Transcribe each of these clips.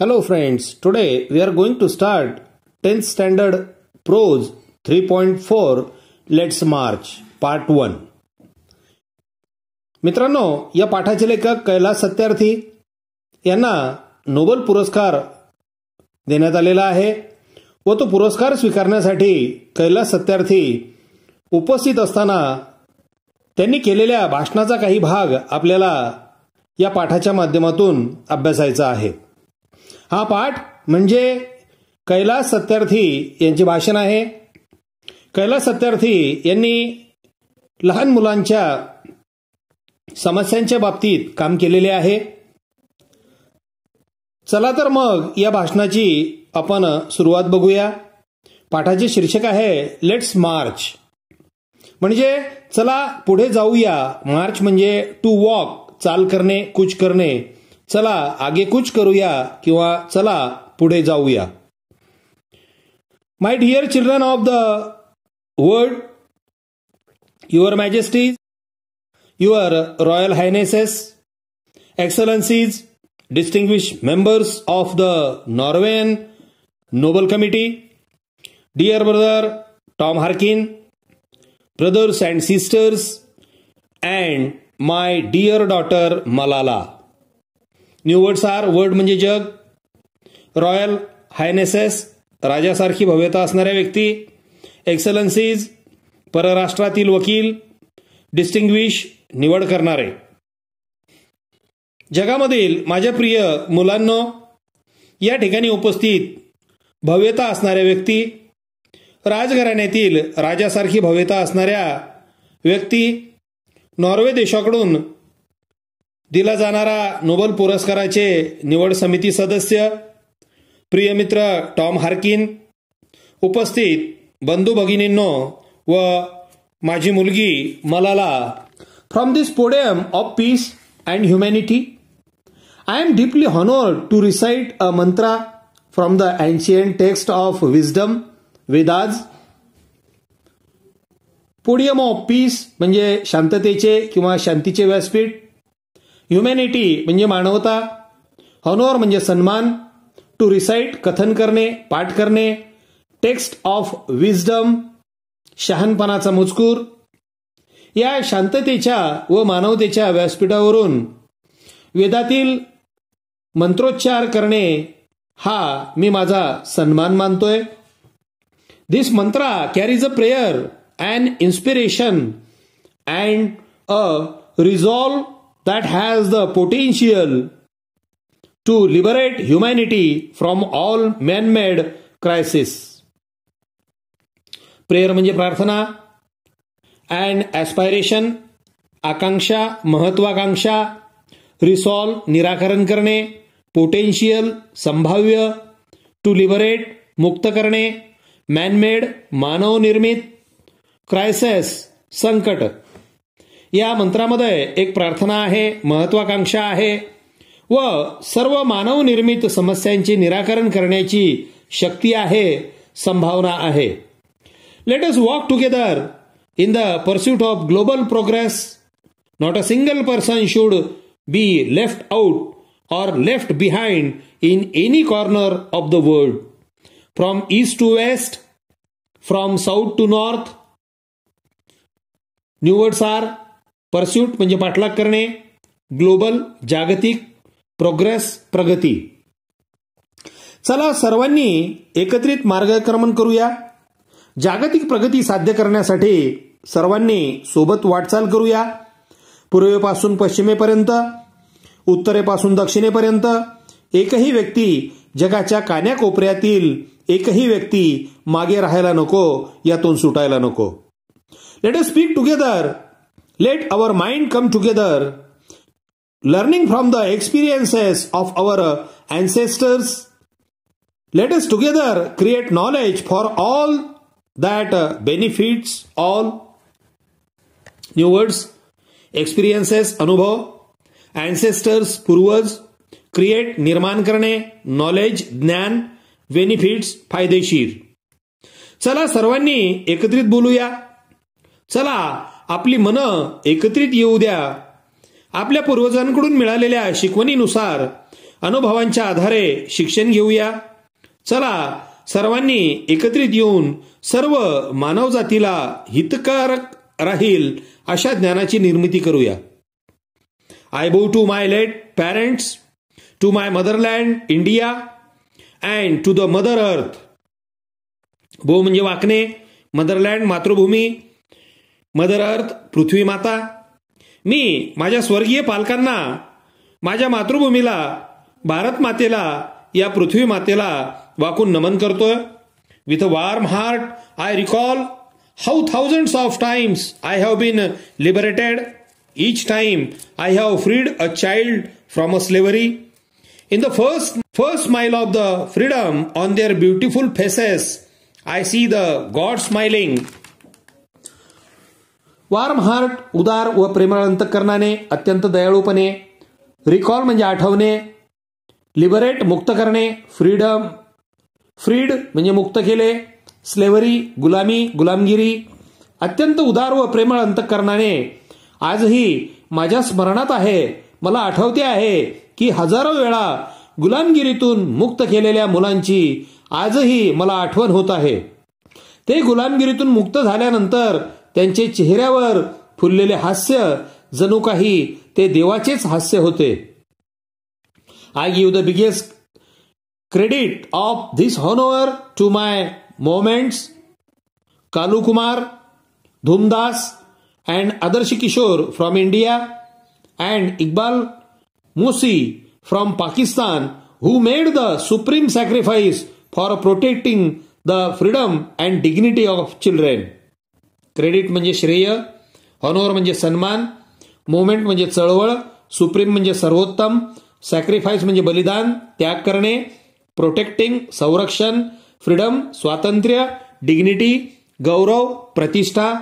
Hello friends, today we are going to start 10th standard prose 3.4 let's march part one मित्रांनो या पाठाचे लेखक कैलास सत्यार्थी यांना Nobel पुरस्कार देण्यात आलेला आहे व तो पुरस्कार स्वीकारण्यासाठी कैलास सत्यार्थी उपस्थित असताना त्यांनी केलेल्या भाषणाचा काही भाग आपल्याला या पाठाच्या माध्यमातून अभ्यासायचा आहे हा पाठ म्हणजे कैलास सत्यार्थी यांचे भाषण आहे कैलास सत्यार्थी यांनी लहान मुलांच्या समस्यांच्या बाबतीत काम केलेले आहे चला तर मग या भाषणाची आपण सुरुवात बघूया पाठाचे शीर्षक आहे लेट्स मार्च म्हणजे चला पुढे जाऊया मार्च म्हणजे टू वॉक चाल करणे कुच करणे चला आगेकूच करूया किंवा चला पुढे जाऊया my dear children of the world your majesties your royal highnesses excellencies distinguish members of the Norwegian Nobel committee dear brother Tom Harkin brothers and sisters and my dear daughter Malala new words are word म्हणजे जग royal हायनेसेस राजासारखी भव्यता असणाऱ्या व्यक्ती एक्सलन्सीज परराष्ट्रातील वकील distinguish निवड करणारे जगामधील माझ्या प्रिय मुलांनो या ठिकाणी उपस्थित भव्यता असणाऱ्या व्यक्ती राजघराण्यातील राजासारखी भव्यता असणाऱ्या व्यक्ती नॉर्वे देशाकडून दिला जाणारा नोबेल पुरस्काराचे निवड समिती सदस्य प्रियमित्र टॉम हार्किन उपस्थित बंधू भगिनींनो व माझी मुलगी Malala from this podium of peace and humanity I am deeply honoured to recite a mantra from the ancient text of wisdom Vedas podium of peace म्हणजे शांततेचे किंवा शांतीचे व्यासपीठ ह्युमॅनिटी म्हणजे मानवता हॉनोर म्हणजे सन्मान टू रिसाईट कथन करणे पाठ करणे टेक्स्ट ऑफ विजडम शहानपणाचा मजकूर या शांततेच्या व मानवतेच्या व्यासपीठावरून वेदातील मंत्रोच्चार करणे हा मी माझा सन्मान मानतोय this mantra carries a prayer and inspiration and a resolve that has the potential to liberate humanity from all man made crisis. Prayer म्हणजे प्रार्थना अँड ॲस्पायरेशन आकांक्षा महत्वाकांक्षा रिसॉल्व निराकरण करणे पोटेन्शियल संभाव्य टू लिबरेट मुक्त करणे मॅनमेड मानवनिर्मित क्रायसेस संकट या मंत्रामध्ये एक प्रार्थना आहे महत्वाकांक्षा आहे व सर्व मानवनिर्मित समस्यांचे निराकरण करण्याची शक्ती आहे संभावना आहे let us walk together in the pursuit of global progress not a single person should be left out or left behind in any corner of the world from east to west from south to north new words are pursuit म्हणजे पाठलाग करणे global जागतिक progress प्रगती चला सर्वांनी एकत्रित मार्गक्रमण करूया जागतिक प्रगती साध्य करण्यासाठी सर्वांनी सोबत वाटचाल करूया पूर्वेपासून पश्चिमेपर्यंत उत्तरेपासून दक्षिणेपर्यंत एकही व्यक्ती जगाच्या कान्याकोपऱ्यातील एकही व्यक्ती मागे राहायला नको यातून सुटायला नको let us speak together let our mind come together learning from the experiences of our let latest together create knowledge for all that benefits all new words experiences अनुभव अन्सेस्टर्स पूर्वज क्रिएट निर्माण करणे नॉलेज ज्ञान benefits फायदेशीर चला सर्वांनी एकत्रित बोलूया चला आपली मनं एकत्रित येऊ द्या आपल्या पूर्वजांकडून मिळालेल्या शिकवणीनुसार अनुभवांच्या आधारे शिक्षण घेऊया चला सर्वांनी एकत्रित येऊन सर्व मानवजातीला हितकारक राहील अशा ज्ञानाची निर्मिती करूया I bow to my late parents to my motherland India and to the mother earth bow म्हणजे वाकणे मदरलँड मातृभूमी मदर अर्थ पृथ्वी माता मी माझ्या स्वर्गीय पालकांना माझ्या मातृभूमीला भारत मातेला या पृथ्वी मातेला वाकून नमन करतोय with a warm heart I recall how thousands of times I have been liberated each time I have freed a child from a slavery in the first first smile of the freedom on their beautiful faces I see the God smiling warm heart उदार व प्रेमळ अंतकरणाने अत्यंत दयाळूपणे recall म्हणजे आठवणे liberate मुक्त करणे freedom freed म्हणजे मुक्त केले स्लेवरी गुलामी गुलामगिरी अत्यंत उदार व प्रेमळ अंतकरणाने आजही माझ्या स्मरणात आहे मला आठवते आहे की हजारो वेळा गुलामगिरीतून मुक्त केलेल्या मुलांची आजही मला आठवण होत आहे ते गुलामगिरीतून मुक्त झाल्यानंतर त्यांचे चेहऱ्यावर फुललेले हास्य जणू काही ते देवाचेच हास्य होते I give the biggest credit of this honour to my moments Kalu Kumar Dhoomdas and Adarsh Kishore from India and Iqbal Masih from Pakistan who made the supreme sacrifice for protecting the freedom and dignity of children credit म्हणजे श्रेय हॉनोर म्हणजे सन्मान मोमेंट म्हणजे चळवळ supreme म्हणजे सर्वोत्तम sacrifice म्हणजे बलिदान त्याग करणे प्रोटेक्टिंग संरक्षण फ्रीडम स्वातंत्र्य डिग्निटी गौरव प्रतिष्ठा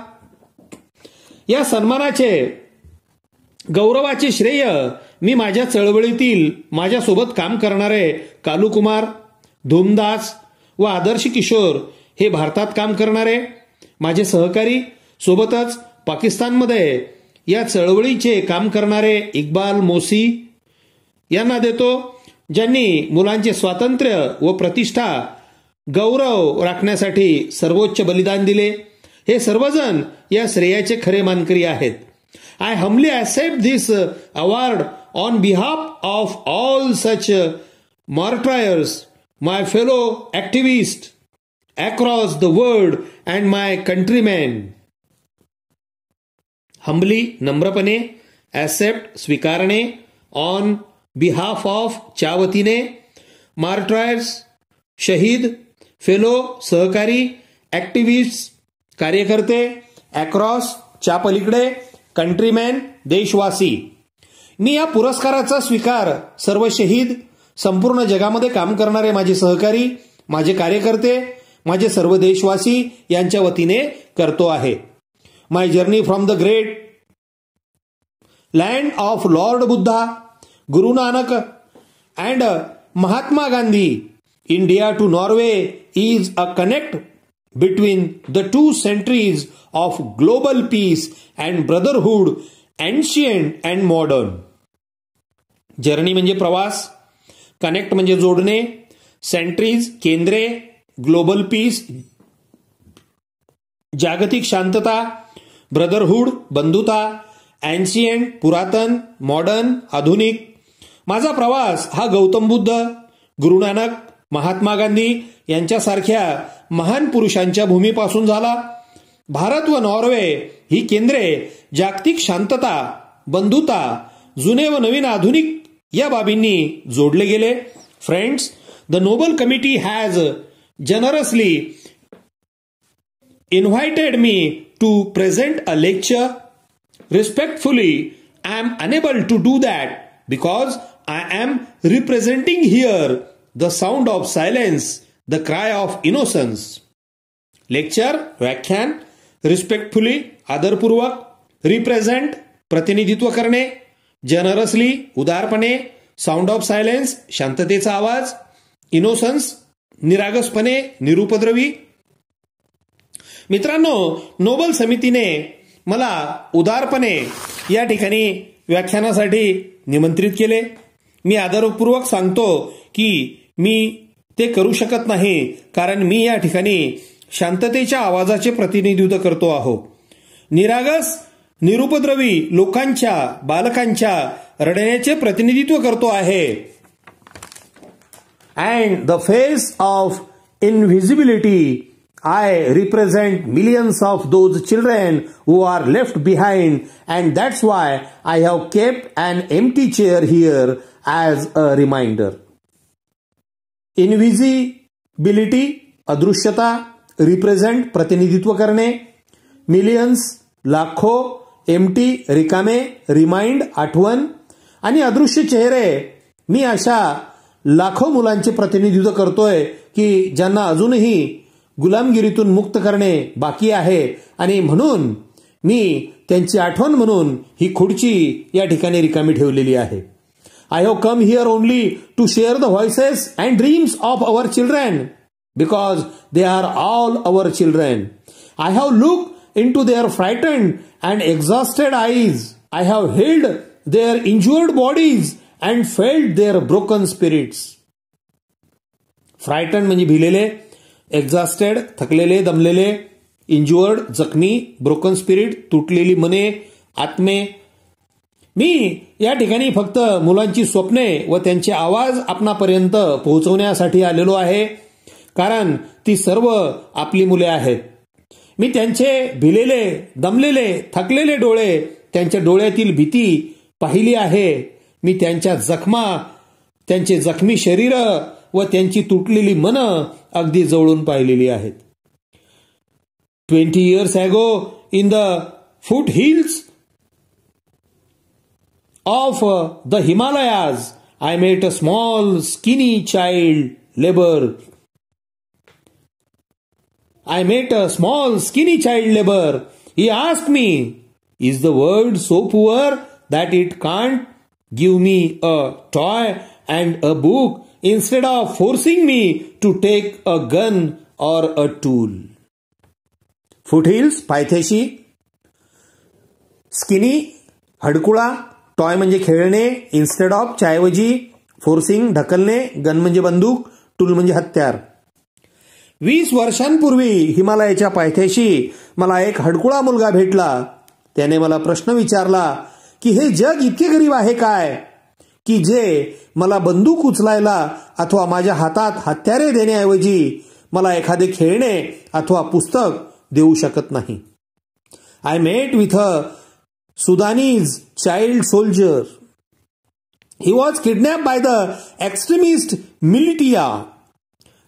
या सन्मानाचे गौरवाचे श्रेय मी माझ्या चळवळीतील माझ्यासोबत काम करणारे कालू कुमार धूमदास व आदर्श किशोर हे भारतात काम करणारे माझे सहकारी सोबतच पाकिस्तानमध्ये या चळवळीचे काम करणारे इक्बाल मोसी यांना देतो ज्यांनी मुलांचे स्वातंत्र्य व प्रतिष्ठा गौरव राखण्यासाठी सर्वोच्च बलिदान दिले हे सर्वजण या श्रेयाचे खरे मानकरी आहेत I humbly accept this award on behalf of all such martyrs my fellow activist across the world and my countrymen. Humbly, नम्रपणे accept, स्वीकारणे on behalf of चावतीने मार्ट्रायर्स शहीद फेलो सहकारी ॲक्टिव्हिस्ट कार्यकर्ते ॲक्रॉस च्या पलीकडे कंट्रीमॅन देशवासी मी या पुरस्काराचा स्वीकार सर्व शहीद संपूर्ण जगामध्ये काम करणारे माझे सहकारी माझे कार्यकर्ते माझे सर्व देशवासी यांच्या वतीने करतो आहे my journey from the great land of Lord Buddha Guru Nanak and Mahatma Gandhi India to Norway is a connect between the two centuries of global peace and brotherhood ancient and modern journey म्हणजे प्रवास कनेक्ट म्हणजे जोडणे सेंट्रीज केंद्रे ग्लोबल पीस जागतिक शांतता brotherhood बंधुता ancient पुरातन modern आधुनिक माझा प्रवास हा गौतम बुद्ध गुरुनानक महात्मा गांधी यांच्यासारख्या महान पुरुषांच्या भूमीपासून झाला भारत व नॉर्वे ही केंद्रे जागतिक शांतता बंधुता जुने व नवीन आधुनिक या बाबींनी जोडले गेले friends the Nobel committee has generously invited me to present a lecture. Respectfully, I am unable to do that because I am representing here the sound of silence, the cry of innocence. Vakyan. व्याख्यान Adar आदरपूर्वक Represent, प्रतिनिधित्व करणे Generously, उदारपणे Sound of silence, शांततेचा आवाज Innocence. निरागसपणे निरुपद्रवी मित्रांनो Nobel समितीने मला उदारपणे या ठिकाणी व्याख्यानासाठी निमंत्रित केले मी आदरपूर्वक सांगतो की मी ते करू शकत नाही कारण मी या ठिकाणी शांततेच्या आवाजाचे प्रतिनिधित्व करतो आहो निरागस निरुपद्रवी लोकांच्या बालकांच्या रडण्याचे प्रतिनिधित्व करतो आहे and the face of invisibility, I represent millions of those children who are left behind and that's why I have kept an empty chair here as a reminder. Invisibility, Adrushyata, represent Pratinidhitva Karne, millions, lakho, empty, rikame, remind, atvan, and Adrushya Chehre, मी अशा लाखो मुलांचे प्रतिनिधित्व करतोय की ज्यांना अजूनही गुलामगिरीतून मुक्त करणे बाकी आहे आणि म्हणून मी त्यांची आठवण म्हणून ही खुर्ची या ठिकाणी रिकामी ठेवलेली आहे I have come here only to share the voices and dreams of our children because they are all our children I have look into their frighten and exhausted eyes I have held their injured bodies and felt their broken spirits frighten म्हणजे भिलेले exhausted थकलेले दमलेले injured जखमी broken spirit तुटलेली मने आत्मे मी या ठिकाणी फक्त मुलांची स्वप्ने व त्यांचे आवाज आपणापर्यंत पोहोचवण्यासाठी आलेलो आहे कारण ती सर्व आपली मुले आहेत मी त्यांचे भिलेले दमलेले थकलेले डोळे त्यांच्या डोळ्यातील भीती पाहिली आहे मी त्यांच्या जखमा त्यांचे जखमी शरीर व त्यांची तुटलेली मन अगदी जवळून पाहिलेली आहेत twenty years ago in the foothills of the Himalayas I met a small skinny child labour I met a small skinny child labour he ask me is the world so poor that it can't Give me a toy and a book instead of forcing me to take a gun or a tool. Foothills पायथ्याशी skinny हडकुळा toy म्हणजे खेळणे instead of चायवजी forcing ढकलणे gun म्हणजे बंदूक tool म्हणजे हत्यार वीस वर्षांपूर्वी हिमालयाच्या पायथ्याशी मला एक हडकुळा मुलगा भेटला त्याने मला प्रश्न विचारला की हे जग इतके गरीब आहे काय की जे मला बंदूक उचलायला अथवा माझ्या हातात हत्यारे देण्याऐवजी मला एखादे खेळणे अथवा पुस्तक देऊ शकत नाही I met with a Sudanese child soldier he was kidnap by the extremist militia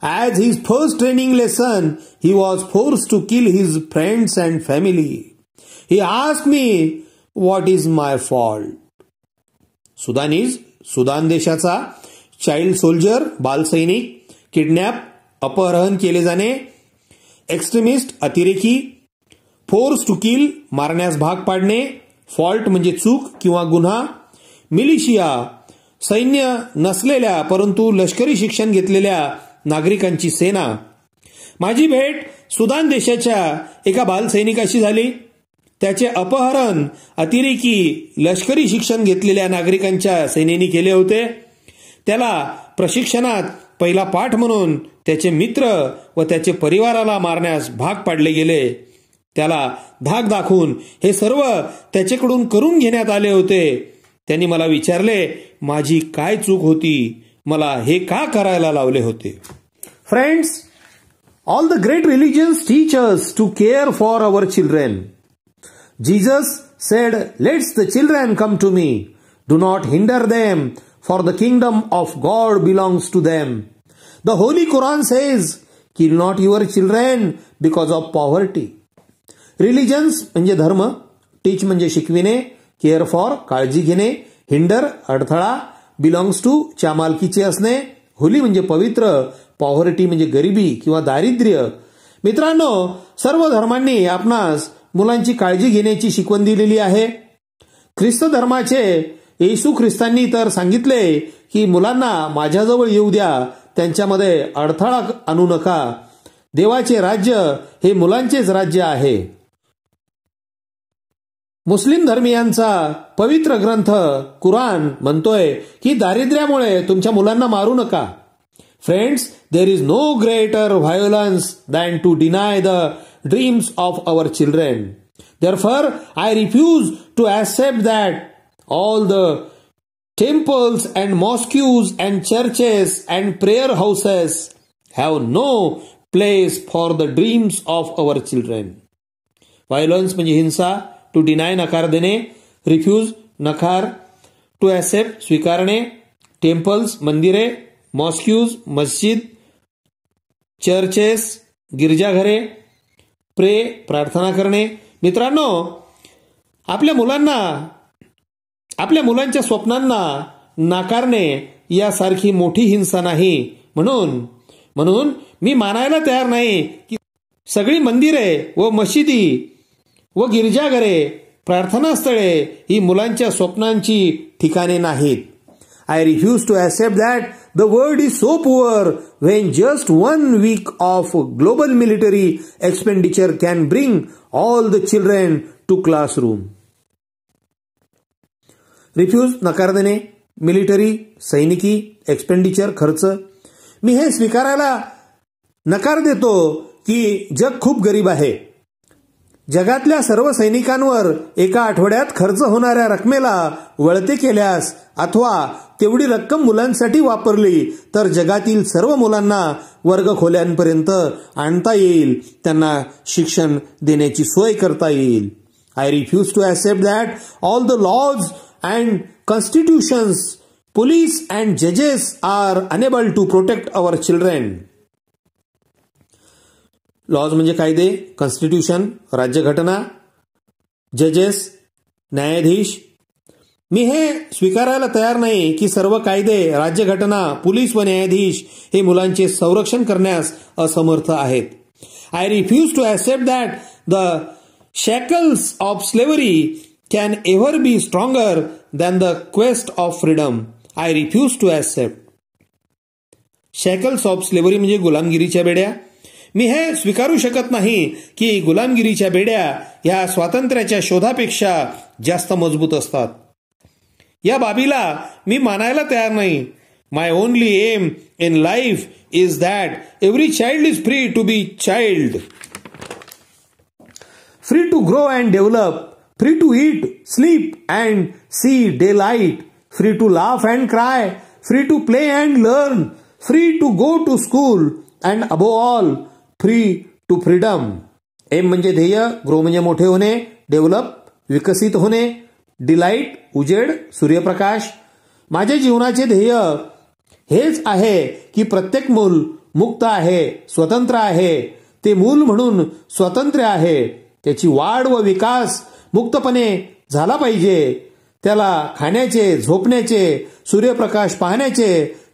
as his first training lesson he was force to kill his friends and family he ask me what is my fault Sudanese Sudan देशाचा child soldier बालसैनिक kidnap अपहरण केले जाणे extremist अतिरेकी force to किल मारण्यास भाग पाडणे fault म्हणजे चूक किंवा गुन्हा मिलिशिया सैन्य नसलेल्या परंतु लष्करी शिक्षण घेतलेल्या नागरिकांची सेना माझी भेट सुदान देशाच्या एका बालसैनिकाशी झाली त्याचे अपहरण अतिरेकी लष्करी शिक्षण घेतलेल्या नागरिकांच्या सेनेनी केले होते त्याला प्रशिक्षणात पहिला पाठ म्हणून त्याचे मित्र व त्याचे परिवाराला मारण्यास भाग पाडले गेले त्याला धाक दाखवून हे सर्व त्याच्याकडून करून घेण्यात आले होते त्यांनी मला विचारले माझी काय चूक होती मला हे का करायला लावले होते friends all the great religions teachers to care for our children Jesus said, Let the children come to me. Do not hinder them, for the kingdom of God belongs to them. The Holy Quran says, Kill not your children because of poverty. Religions म्हणजे धर्म टीच म्हणजे शिकविणे care for काळजी घेणे hinder अडथळा belongs to च्या मालकीचे असणे Holy म्हणजे पवित्र पॉवर्टी म्हणजे गरिबी किंवा दारिद्र्य मित्रांनो सर्व धर्मांनी आपणास मुलांची काळजी घेण्याची शिकवण दिलेली आहे ख्रिस्त धर्माचे येशू ख्रिस्तांनी तर सांगितले की मुलांना माझ्याजवळ येऊ द्या त्यांच्यामध्ये अडथळा आणू नका देवाचे राज्य हे मुलांचेच राज्य आहे मुस्लिम धर्मियांचा पवित्र ग्रंथ कुराण म्हणतोय की दारिद्र्यामुळे तुमच्या मुलांना मारू नका friends there is no greater violence than to deny the dreams of our children. Therefore, I refuse to accept that all the temples and mosques and churches and prayer houses have no place for the dreams of our children. Violence, violence hinsa, to deny nakar dene, refuse nakar, to accept swikarne, temples, mandire, mosques, masjid, churches, girja ghare, प्रे प्रार्थना करणे मित्रांनो आपल्या मुलांना आपल्या मुलांच्या स्वप्नांना नाकारणे यासारखी मोठी हिंसा नाही म्हणून म्हणून मी मानायला तयार नाही की सगळी मंदिरे व मशिदी व गिरजाघरे प्रार्थनास्थळे ही मुलांच्या स्वप्नांची ठिकाणे नाहीत I refuse to accept that the word is so poor just one week week global military military can bring bring the the to to classroom refuse नकार देणे मिलिटरी सैनिकी एक्सपेंडिचर खर्च मी हे स्वीकारायला नकार देतो की जग खूप गरीब आहे जगातल्या सर्व सैनिकांवर एका आठवड्यात खर्च होणाऱ्या रकमेला वळते केल्यास अथवा तेवढी रक्कम मुलांसाठी वापरली तर जगातील सर्व मुलांना वर्गखोल्यांपर्यंत आणता येईल त्यांना शिक्षण देण्याची सोय करता येईल I refuse to accept that all the laws and constitutions police and जजेस are unable to protect our children laws म्हणजे कायदे कॉन्स्टिट्यूशन राज्यघटना जजेस न्यायाधीश मी हे स्वीकारायला तयार नाही की सर्व कायदे राज्यघटना पोलीस व न्यायाधीश हे मुलांचे संरक्षण करण्यास असमर्थ आहेत I refuse to accept that the shackles of slavery can ever be stronger than the quest of freedom I refuse to accept shackles of slavery म्हणजे गुलामगिरीच्या बेड्या मी हे स्वीकारू शकत नाही की गुलामगिरीच्या बेड्या ह्या स्वातंत्र्याच्या शोधापेक्षा जास्त मजबूत असतात या बाबीला मी मानायला तयार नाही my only aim in life is that every child is free to be child free to grow and develop free to eat sleep and see daylight free to laugh and cry free to play and learn free to go to school and above all free to freedom aim म्हणजे ध्येय grow म्हणजे मोठे होणे develop विकसित होणे delight उजेड सूर्यप्रकाश माझे जीवनाचे ध्येय हेच आहे की प्रत्येक मूल मुक्त आहे स्वतंत्र आहे ते मूल म्हणून स्वतंत्र आहे त्याची वाढ व विकास मुक्तपणे झाला पाहिजे त्याला खाण्याचे झोपण्याचे सूर्यप्रकाश पाहण्याचे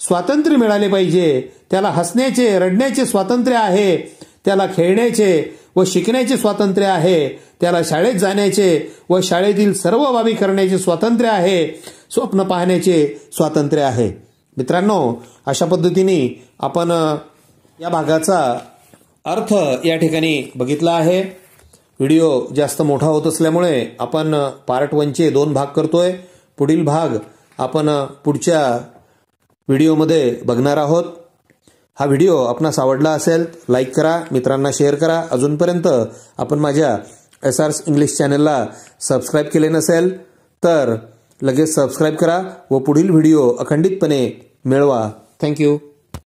स्वातंत्र्य मिळाले पाहिजे त्याला हसण्याचे रडण्याचे स्वातंत्र्य आहे त्याला खेळण्याचे व शिकण्याचे स्वातंत्र्य आहे त्याला शाळेत जाण्याचे व शाळेतील सर्व बाबी करण्याचे स्वातंत्र्य आहे स्वप्न पाहण्याचे स्वातंत्र्य आहे मित्रांनो अशा पद्धतीने आपण या भागाचा अर्थ या ठिकाणी बघितला आहे व्हिडिओ जास्त मोठा होत असल्यामुळे आपण पार्ट वनचे दोन भाग करतोय पुढील भाग आपण पुढच्या व्हिडिओमध्ये बघणार आहोत हा व्हिडिओ आपणास आवडला असेल लाईक करा मित्रांना शेअर करा अजूनपर्यंत आपण माझ्या एस आर इंग्लिश चॅनलला सबस्क्राईब केले नसेल तर लगेच सबस्क्राईब करा व पुढील व्हिडिओ अखंडितपणे मिळवा थँक्यू